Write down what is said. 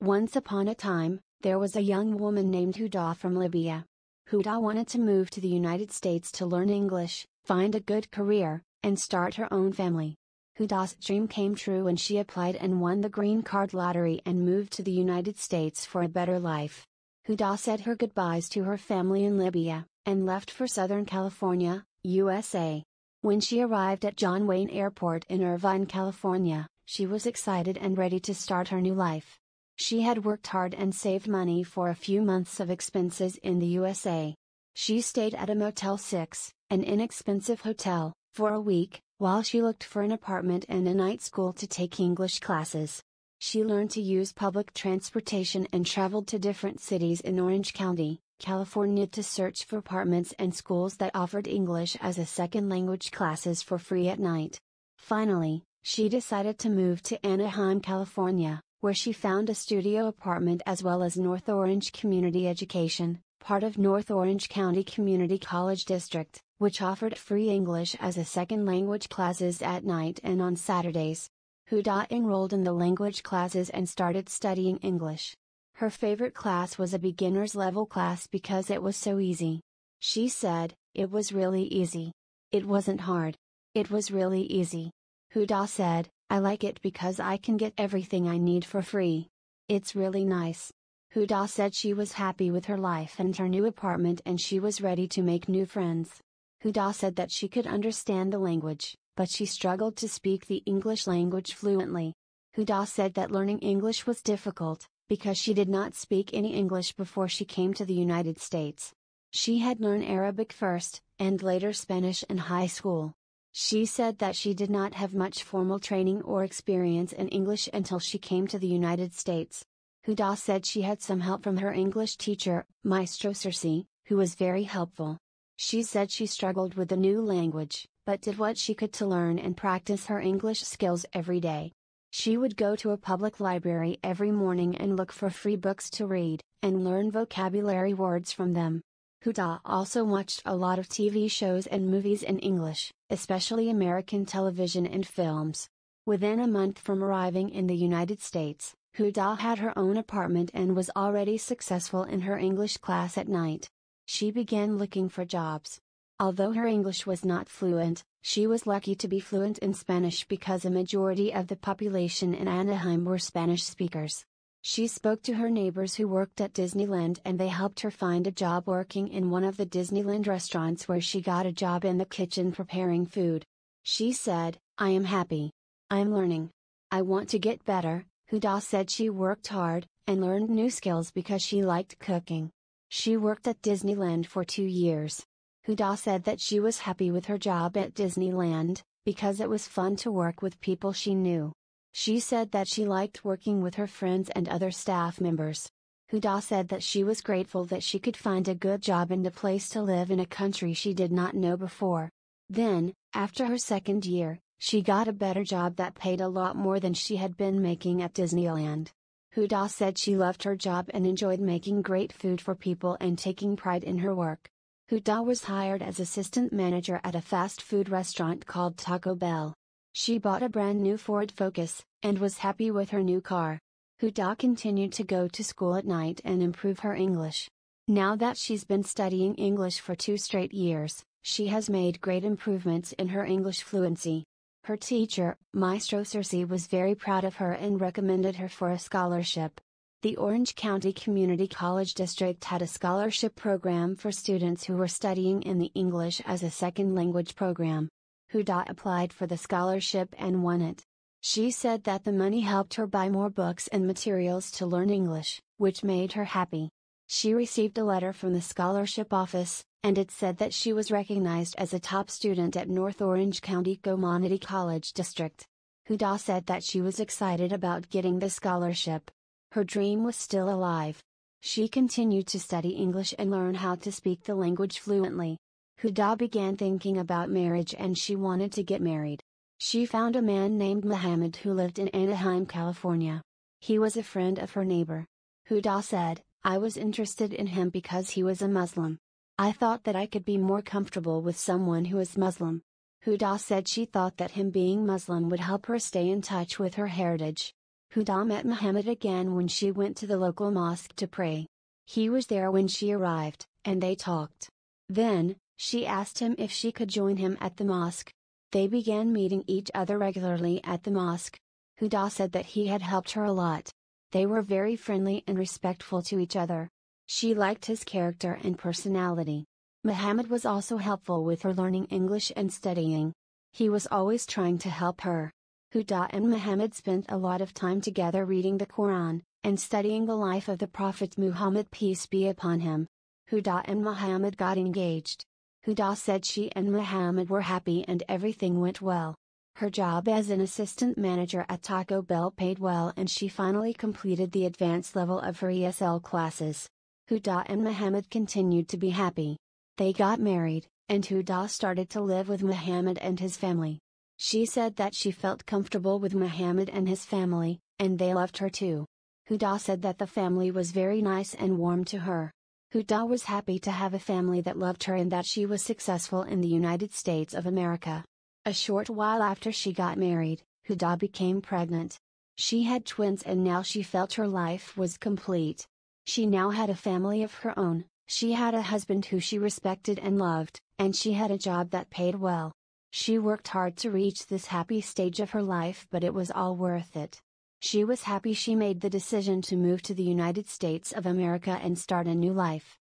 Once upon a time, there was a young woman named Huda from Libya. Huda wanted to move to the United States to learn English, find a good career, and start her own family. Huda's dream came true when she applied and won the green card lottery and moved to the United States for a better life. Huda said her goodbyes to her family in Libya, and left for Southern California, USA. When she arrived at John Wayne Airport in Irvine, California, she was excited and ready to start her new life. She had worked hard and saved money for a few months of expenses in the USA. She stayed at a Motel 6, an inexpensive hotel, for a week, while she looked for an apartment and a night school to take English classes. She learned to use public transportation and traveled to different cities in Orange County, California to search for apartments and schools that offered English as a second language classes for free at night. Finally, she decided to move to Anaheim, California where she found a studio apartment as well as North Orange Community Education, part of North Orange County Community College District, which offered free English as a second language classes at night and on Saturdays. Huda enrolled in the language classes and started studying English. Her favorite class was a beginner's level class because it was so easy. She said, It was really easy. It wasn't hard. It was really easy. Huda said, I like it because I can get everything I need for free. It's really nice. Huda said she was happy with her life and her new apartment and she was ready to make new friends. Huda said that she could understand the language, but she struggled to speak the English language fluently. Huda said that learning English was difficult, because she did not speak any English before she came to the United States. She had learned Arabic first, and later Spanish in high school. She said that she did not have much formal training or experience in English until she came to the United States. Huda said she had some help from her English teacher, Maestro Circe, who was very helpful. She said she struggled with the new language, but did what she could to learn and practice her English skills every day. She would go to a public library every morning and look for free books to read, and learn vocabulary words from them. Huda also watched a lot of TV shows and movies in English, especially American television and films. Within a month from arriving in the United States, Huda had her own apartment and was already successful in her English class at night. She began looking for jobs. Although her English was not fluent, she was lucky to be fluent in Spanish because a majority of the population in Anaheim were Spanish speakers. She spoke to her neighbors who worked at Disneyland and they helped her find a job working in one of the Disneyland restaurants where she got a job in the kitchen preparing food. She said, I am happy. I am learning. I want to get better. Huda said she worked hard and learned new skills because she liked cooking. She worked at Disneyland for two years. Huda said that she was happy with her job at Disneyland because it was fun to work with people she knew. She said that she liked working with her friends and other staff members. Huda said that she was grateful that she could find a good job and a place to live in a country she did not know before. Then, after her second year, she got a better job that paid a lot more than she had been making at Disneyland. Huda said she loved her job and enjoyed making great food for people and taking pride in her work. Huda was hired as assistant manager at a fast food restaurant called Taco Bell. She bought a brand new Ford Focus, and was happy with her new car. Huda continued to go to school at night and improve her English. Now that she's been studying English for two straight years, she has made great improvements in her English fluency. Her teacher, Maestro Cersei, was very proud of her and recommended her for a scholarship. The Orange County Community College District had a scholarship program for students who were studying in the English as a second language program who applied for the scholarship and won it. She said that the money helped her buy more books and materials to learn English, which made her happy. She received a letter from the scholarship office, and it said that she was recognized as a top student at North Orange County Community College District. Huda said that she was excited about getting the scholarship. Her dream was still alive. She continued to study English and learn how to speak the language fluently. Huda began thinking about marriage and she wanted to get married. She found a man named Muhammad who lived in Anaheim, California. He was a friend of her neighbor. Huda said, I was interested in him because he was a Muslim. I thought that I could be more comfortable with someone who is Muslim. Huda said she thought that him being Muslim would help her stay in touch with her heritage. Huda met Muhammad again when she went to the local mosque to pray. He was there when she arrived, and they talked. Then, she asked him if she could join him at the mosque. They began meeting each other regularly at the mosque. Huda said that he had helped her a lot. They were very friendly and respectful to each other. She liked his character and personality. Muhammad was also helpful with her learning English and studying. He was always trying to help her. Huda and Muhammad spent a lot of time together reading the Quran and studying the life of the Prophet Muhammad peace be upon him. Huda and Muhammad got engaged. Huda said she and Muhammad were happy and everything went well. Her job as an assistant manager at Taco Bell paid well and she finally completed the advanced level of her ESL classes. Huda and Muhammad continued to be happy. They got married, and Huda started to live with Muhammad and his family. She said that she felt comfortable with Muhammad and his family, and they loved her too. Huda said that the family was very nice and warm to her. Huda was happy to have a family that loved her and that she was successful in the United States of America. A short while after she got married, Huda became pregnant. She had twins and now she felt her life was complete. She now had a family of her own, she had a husband who she respected and loved, and she had a job that paid well. She worked hard to reach this happy stage of her life but it was all worth it. She was happy she made the decision to move to the United States of America and start a new life.